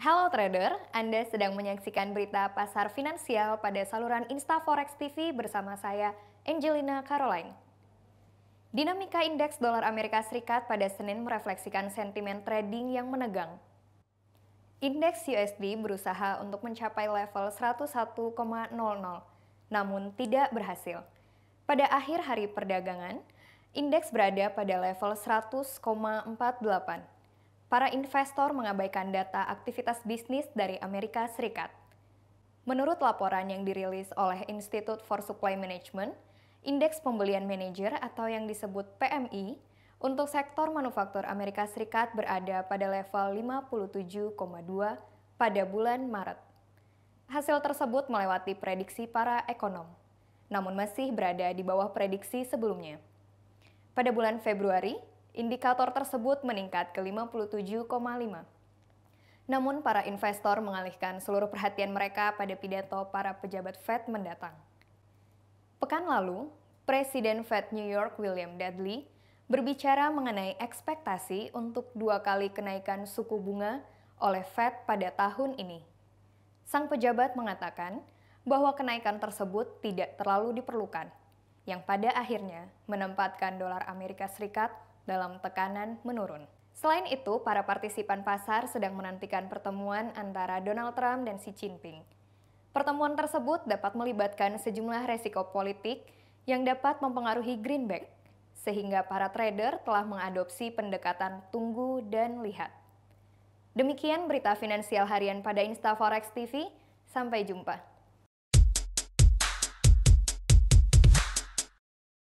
Halo trader, Anda sedang menyaksikan berita pasar finansial pada saluran InstaForex TV bersama saya, Angelina Caroline. Dinamika indeks dolar Amerika Serikat pada Senin merefleksikan sentimen trading yang menegang. Indeks USD berusaha untuk mencapai level 101,00, namun tidak berhasil. Pada akhir hari perdagangan, indeks berada pada level 100,48 para investor mengabaikan data aktivitas bisnis dari Amerika Serikat. Menurut laporan yang dirilis oleh Institute for Supply Management, indeks pembelian manager atau yang disebut PMI untuk sektor manufaktur Amerika Serikat berada pada level 57,2 pada bulan Maret. Hasil tersebut melewati prediksi para ekonom, namun masih berada di bawah prediksi sebelumnya. Pada bulan Februari, Indikator tersebut meningkat ke 57,5. Namun para investor mengalihkan seluruh perhatian mereka pada pidato para pejabat Fed mendatang. Pekan lalu, Presiden Fed New York William Dudley berbicara mengenai ekspektasi untuk dua kali kenaikan suku bunga oleh Fed pada tahun ini. Sang pejabat mengatakan bahwa kenaikan tersebut tidak terlalu diperlukan, yang pada akhirnya menempatkan dolar Amerika Serikat dalam tekanan menurun. Selain itu, para partisipan pasar sedang menantikan pertemuan antara Donald Trump dan Xi Jinping. Pertemuan tersebut dapat melibatkan sejumlah resiko politik yang dapat mempengaruhi greenback, sehingga para trader telah mengadopsi pendekatan tunggu dan lihat. Demikian berita finansial harian pada InstaForex TV. Sampai jumpa.